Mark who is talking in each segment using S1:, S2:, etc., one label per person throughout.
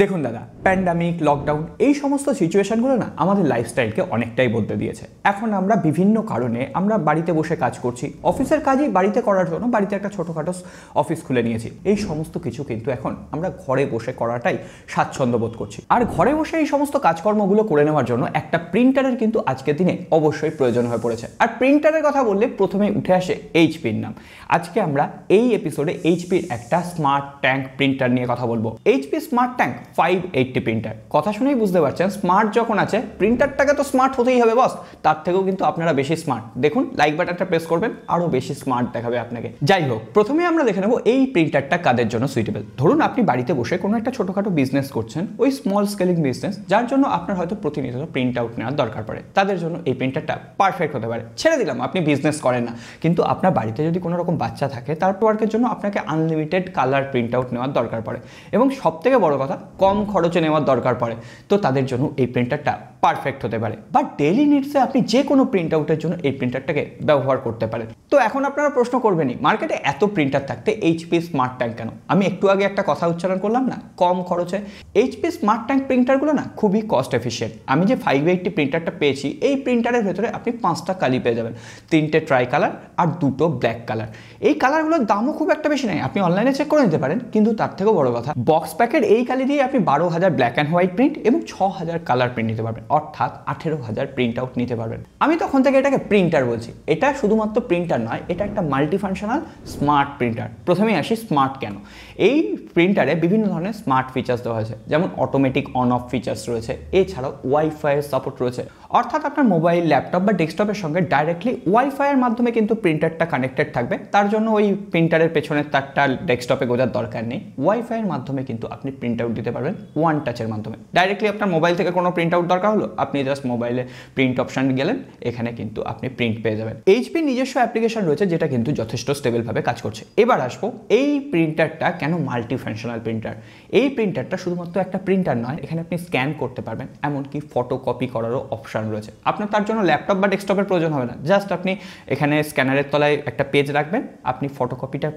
S1: দেখুন দাদা pandemic lockdown এই সমস্ত সিচুয়েশানগুলো না আমাদের লাইফস্টাইলকে অনেকটাই বদলে দিয়েছে এখন আমরা বিভিন্ন কারণে আমরা বাড়িতে বসে কাজ করছি অফিসের কাজই বাড়িতে করার জন্য বাড়িতে একটা ছোটোখাটো অফিস খুলে নিয়েছি এই সমস্ত কিছু কিন্তু এখন আমরা ঘরে বসে করাটাই স্বাচ্ছন্দ্য বোধ করছি আর ঘরে বসে এই সমস্ত কাজকর্মগুলো করে নেওয়ার জন্য একটা প্রিন্টারের কিন্তু আজকের দিনে অবশ্যই প্রয়োজন হয়ে পড়েছে আর প্রিন্টারের কথা বললে প্রথমে উঠে আসে এইচপির নাম আজকে আমরা এই এপিসোডে এইচপির একটা স্মার্ট ট্যাঙ্ক প্রিন্টার নিয়ে কথা বলবো HP smart tank five eighty printer কথা শুনেই বুঝতে পারছেন স্মার্ট যখন আছে প্রিন্টারটাকে তো স্মার্ট হতেই হবে বস তার থেকেও কিন্তু আপনারা বেশি স্মার্ট দেখুন লাইক বাটনটা প্রেস করবেন আরও বেশি স্মার্ট দেখাবে আপনাকে যাই হোক প্রথমে আমরা দেখে নেবো এই প্রিন্টারটা কাদের জন্য সুইটেবল ধরুন আপনি বাড়িতে বসে কোনো একটা ছোটোখাটো বিজনেস করছেন ওই স্মল স্কেলিং বিজনেস যার জন্য আপনার হয়তো প্রতিনিয়ত প্রিন্ট আউট নেওয়ার দরকার পড়ে তাদের জন্য এই প্রিন্টারটা পারফেক্ট হতে পারে ছেড়ে দিলাম আপনি বিজনেস করেন না কিন্তু আপনার বাড়িতে যদি কোনো রকম বাচ্চা থাকে তার ওয়ার্কের জন্য আপনাকে আনলিমিটেড কালার প্রিন্ট আউট নেওয়ার দরকার পড়ে এবং সবথেকে বড় কথা কম খরচে নেওয়ার দরকার পড়ে তো তাদের জন্য এই প্রিন্টারটা পারফেক্ট হতে পারে বা ডেলি নিডসে আপনি যে কোনো প্রিন্ট আউটের জন্য এই প্রিন্টারটাকে ব্যবহার করতে পারেন তো এখন আপনারা প্রশ্ন করবেনই মার্কেটে এত প্রিন্টার থাকতে এইচপি স্মার্ট ট্যাঙ্ক কেন আমি একটু আগে একটা কথা উচ্চারণ করলাম না কম খরচে এইচপি স্মার্ট ট্যাঙ্ক প্রিন্টারগুলো না খুবই কস্ট এফিসিয়েন্ট আমি যে ফাইভ এইটটি প্রিন্টারটা পেয়েছি এই প্রিন্টারের ভেতরে আপনি পাঁচটা কালি পেয়ে যাবেন তিনটে ট্রাই কালার আর দুটো ব্ল্যাক কালার এই কালারগুলোর দামও খুব একটা বেশি নেই আপনি অনলাইনে চেক করে নিতে পারেন কিন্তু তার থেকেও বড় কথা বক্স প্যাকের এই কালি দিয়ে আপনি বারো হাজার ব্ল্যাক অ্যান্ড হোয়াইট প্রিন্ট এবং ছ হাজার কালার প্রিন্ট নিতে পারবেন অর্থাৎ আঠেরো হাজার প্রিন্ট আউট নিতে পারবেন আমি তখন থেকে এটাকে প্রিন্টার বলছি এটা শুধুমাত্র প্রিন্টার নয় এটা একটা মাল্টিফাংশনাল স্মার্ট প্রিন্টার প্রথমেই আসি স্মার্ট কেন এই প্রিন্টারে বিভিন্ন ধরনের স্মার্ট ফিচার্স দেওয়া হয়েছে যেমন অটোমেটিক অন অফ ফিচার্স রয়েছে এছাড়াও ওয়াইফাইয়ের সাপোর্ট রয়েছে অর্থাৎ আপনার মোবাইল ল্যাপটপ বা ডেস্কটপের সঙ্গে ডাইরেক্টলি ওয়াইফাইয়ের মাধ্যমে কিন্তু প্রিন্টারটা কানেক্টেড থাকবে তার জন্য ওই প্রিন্টারের পেছনের তারটা ডেস্কটপে গোজার দরকার নেই ওয়াইফাইয়ের মাধ্যমে কিন্তু আপনি প্রিন্ট আউট দিতে পারবেন ওয়ান টাচের মাধ্যমে ডাইরেক্টলি আপনার মোবাইল থেকে কোনো প্রিন্ট আউট দরকার হলো আপনি জাস্ট মোবাইলে প্রিন্ট অপশান গেলেন এখানে কিন্তু আপনি প্রিন্ট পেয়ে যাবেন এইচপি নিজস্ব অ্যাপ্লিকেশন রয়েছে যেটা কিন্তু যথেষ্ট স্টেবলভাবে কাজ করছে এবার আসবো এই প্রিন্টারটা কেন মাল্টি ফাংশনাল প্রিন্টার এই প্রিন্টারটা শুধুমাত্র একটা প্রিন্টার নয় এখানে আপনি স্ক্যান করতে পারবেন এমনকি ফটো কপি করারও অপশান রয়েছে আপনার তার জন্য ল্যাপটপ বা ডেস্কটপের প্রয়োজন হবে না জাস্ট আপনি এখানে স্ক্যানারের তলায় একটা পেজ রাখবেন আপনি ফটো কপিটা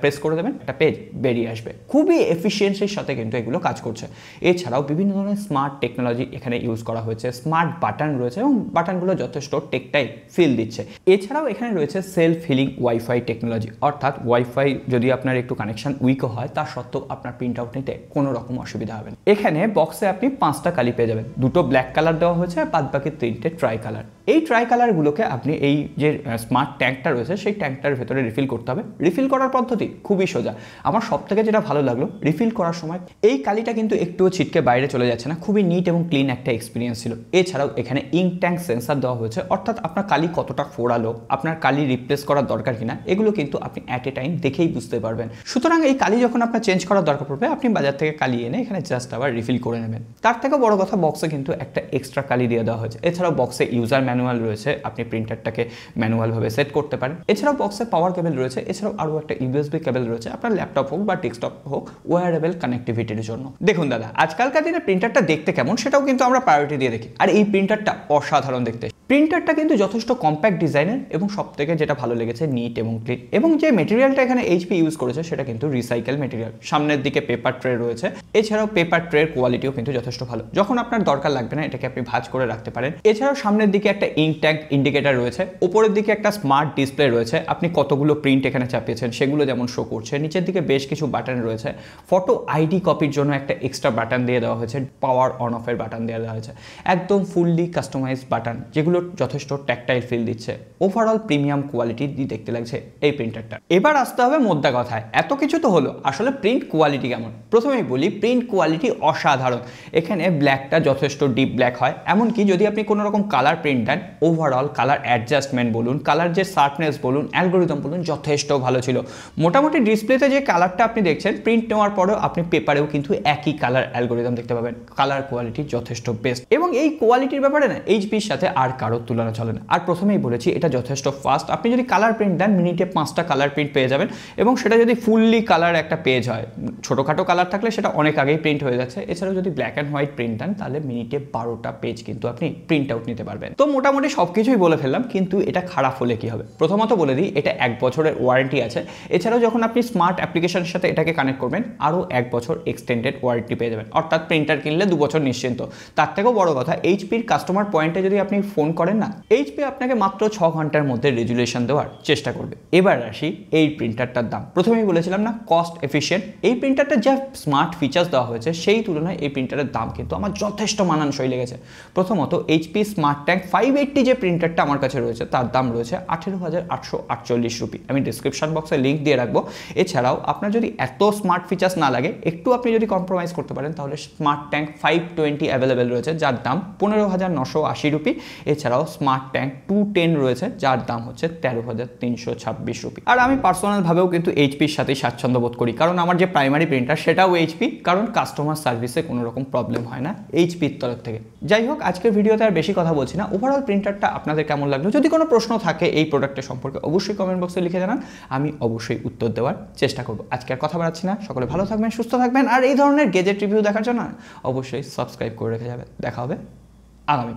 S1: প্রেস করে দেবেন একটা পেজ বেরিয়ে আসবে খুবই এফিসিয়েন্সির সাথে কিন্তু এগুলো কাজ করছে এছাড়াও বিভিন্ন ধরনের স্মার্ট টেকনোলজি এখানে ইউজ করা হয়েছে স্মার্ট বাটন রয়েছে এবং বাটনগুলো যথেষ্ট টেকটাই ফিল দিচ্ছে এছাড়াও এখানে রয়েছে সেলফ হিলিং ওয়াইফাই টেকনোলজি অর্থাৎ ওয়াইফাই যদি আপনার একটু কানেকশন উইকও হয় তা সত্ত্বেও আপনার প্রিন্ট আউট নিতে কোনো রকম অসুবিধা হবে না এখানে বক্সে আপনি পাঁচটা কালি পেয়ে যাবেন দুটো ব্ল্যাক কালার দেওয়া হয়েছে আর বাদ বাকি তিনটে ট্রাই কালার এই ট্রাই কালারগুলোকে আপনি এই যে স্মার্ট ট্যাঙ্কটা রয়েছে সেই ট্যাঙ্কটার ভেতরে রিফিল করতে হবে রিফিল করার পদ্ধতি খুবই সোজা আমার সব থেকে যেটা ভালো লাগলো রিফিল করার সময় এই কালিটা কিন্তু একটুও ছিটকে বাইরে চলে যাচ্ছে না খুবই নিট এবং ক্লিন একটা এক্সপিরিয়েন্স এক্সপিরিয়েন্স ছিল এছাড়াও এখানে ইঙ্ক ট্যাঙ্ক সেন্সার দেওয়া হয়েছে অর্থাৎ আপনার কালি কতটা ফোড়ালো আপনার কালি রিপ্লেস করার দরকার কিনা এগুলো কিন্তু আপনি অ্যাট এ টাইম দেখেই বুঝতে পারবেন সুতরাং এই কালি যখন আপনার চেঞ্জ করার দরকার পড়বে আপনি বাজার থেকে কালি এনে এখানে জাস্ট আবার রিফিল করে নেবেন তার থেকে বড় কথা বক্সে কিন্তু একটা এক্সট্রা কালি দিয়ে দেওয়া হয়েছে এছাড়াও বক্সে ইউজার ম্যানুয়াল রয়েছে আপনি প্রিন্টারটাকে ম্যানুয়ালভাবে সেট করতে পারেন এছাড়াও বক্সে পাওয়ার কেবল রয়েছে এছাড়াও আরও একটা ইউএসবি কেবল রয়েছে আপনার ল্যাপটপ হোক বা ডেস্কটপ হোক ওয়ারেবল কানেক্টিভিটির জন্য দেখুন দাদা আজকালকার দিনে প্রিন্টারটা দেখতে কেমন সেটাও কিন্তু আমরা প্রায় ক্লারিটি দিয়ে দেখি আর এই প্রিন্টারটা অসাধারণ দেখতে প্রিন্টারটা কিন্তু যথেষ্ট কম্প্যাক্ট ডিজাইনের এবং সবথেকে যেটা ভালো লেগেছে নিট এবং ক্লিন এবং যে মেটেরিয়ালটা এখানে এইচপি ইউজ করেছে সেটা কিন্তু রিসাইকেল মেটেরিয়াল সামনের দিকে পেপার ট্রে রয়েছে এছাড়াও পেপার ট্রের কোয়ালিটিও কিন্তু যথেষ্ট ভালো যখন আপনার দরকার লাগবে না এটাকে আপনি ভাজ করে রাখতে পারেন এছাড়াও সামনের দিকে একটা ইঙ্ক ট্যাঙ্ক ইন্ডিকেটার রয়েছে ওপরের দিকে একটা স্মার্ট ডিসপ্লে রয়েছে আপনি কতগুলো প্রিন্ট এখানে চাপিয়েছেন সেগুলো যেমন শো করছে নিচের দিকে বেশ কিছু বাটন রয়েছে ফটো আইডি কপির জন্য একটা এক্সট্রা বাটন দিয়ে দেওয়া হয়েছে পাওয়ার অন অফের বাটন দেওয়া হয়েছে একদম ফুললি কাস্টমাইজ বাটন যেগুলো এগুলো যথেষ্ট ট্যাকটাইল ফিল দিচ্ছে ওভারঅল প্রিমিয়াম কোয়ালিটি দেখতে লাগছে এই প্রিন্টারটা এবার আসতে হবে মোদ্দা কথায় এত কিছু তো হলো আসলে প্রিন্ট কোয়ালিটি কেমন প্রথমেই বলি প্রিন্ট কোয়ালিটি অসাধারণ এখানে ব্ল্যাকটা যথেষ্ট ডিপ ব্ল্যাক হয় এমনকি যদি আপনি কোনো রকম কালার প্রিন্ট দেন ওভারঅল কালার অ্যাডজাস্টমেন্ট বলুন কালার যে শার্পনেস বলুন অ্যালগোরিদম বলুন যথেষ্ট ভালো ছিল মোটামুটি ডিসপ্লেতে যে কালারটা আপনি দেখছেন প্রিন্ট নেওয়ার পরেও আপনি পেপারেও কিন্তু একই কালার অ্যালগোরিদম দেখতে পাবেন কালার কোয়ালিটি যথেষ্ট বেস্ট এবং এই কোয়ালিটির ব্যাপারে না এইচপির সাথে আর কারোর তুলনা চলে না আর প্রথমেই বলেছি এটা যথেষ্ট ফাস্ট আপনি যদি কালার প্রিন্ট দেন মিনিটে পাঁচটা কালার প্রিন্ট পেয়ে যাবেন এবং সেটা যদি ফুললি কালার একটা পেজ হয় ছোটোখাটো কালার থাকলে সেটা অনেক আগেই প্রিন্ট হয়ে যাচ্ছে এছাড়াও যদি ব্ল্যাক অ্যান্ড হোয়াইট প্রিন্ট দেন তাহলে মিনিটে বারোটা পেজ কিন্তু আপনি প্রিন্ট আউট নিতে পারবেন তো মোটামুটি সব কিছুই বলে ফেললাম কিন্তু এটা খারাপ হলে কি হবে প্রথমত বলে দিই এটা এক বছরের ওয়ারেন্টি আছে এছাড়াও যখন আপনি স্মার্ট অ্যাপ্লিকেশনের সাথে এটাকে কানেক্ট করবেন আরও এক বছর এক্সটেন্ডেড ওয়ারেন্টি পেয়ে যাবেন অর্থাৎ প্রিন্টার কিনলে দু বছর নিশ্চিন্ত তার থেকেও বড় কথা এইচপির কাস্টমার পয়েন্টে যদি আপনি ফোন করেন না এইচপি আপনাকে মাত্র ছ ঘন্টার মধ্যে রেজুলেশন দেওয়ার চেষ্টা করবে এবার আসি এই প্রিন্টারটার দাম প্রথমেই বলেছিলাম না কস্ট এফিসিয়েন্ট এই প্রিন্টারটা যা স্মার্ট ফিচার্স দেওয়া হয়েছে সেই তুলনায় এই প্রিন্টারের দাম কিন্তু আমার যথেষ্ট মানানসই লেগেছে প্রথমত HP smart tank five eighty যে প্রিন্টারটা আমার কাছে রয়েছে তার দাম রয়েছে আঠেরো হাজার আটশো আটচল্লিশ রুপি আমি ডিসক্রিপশন বক্সে লিঙ্ক দিয়ে রাখবো এছাড়াও আপনার যদি এত স্মার্ট ফিচার্স না লাগে একটু আপনি যদি কম্প্রোমাইজ করতে পারেন তাহলে smart tank five twenty available রয়েছে যার দাম পনেরো হাজার নশো আশি রুপি এছাড়া এছাড়াও স্মার্ট ট্যাঙ্ক টু টেন রয়েছে যার দাম হচ্ছে তেরো হাজার তিনশো ছাব্বিশ রুপি আর আমি পার্সোনালভাবেও কিন্তু এইচপির সাথে স্বাচ্ছন্দ্য বোধ করি কারণ আমার যে প্রাইমারি প্রিন্টার সেটাও এইচপি কারণ কাস্টমার সার্ভিসে কোনো রকম প্রবলেম হয় না এইচপির তরফ থেকে যাই হোক আজকের ভিডিওতে আর বেশি কথা বলছি না ওভারঅল প্রিন্টারটা আপনাদের কেমন লাগলো যদি কোনো প্রশ্ন থাকে এই প্রোডাক্টের সম্পর্কে অবশ্যই কমেন্ট বক্সে লিখে জানান আমি অবশ্যই উত্তর দেওয়ার চেষ্টা করব আজকে আর কথা বাড়াচ্ছি না সকলে ভালো থাকবেন সুস্থ থাকবেন আর এই ধরনের গেজেট রিভিউ দেখার জন্য অবশ্যই সাবস্ক্রাইব করে রেখে যাবে দেখা হবে আগামী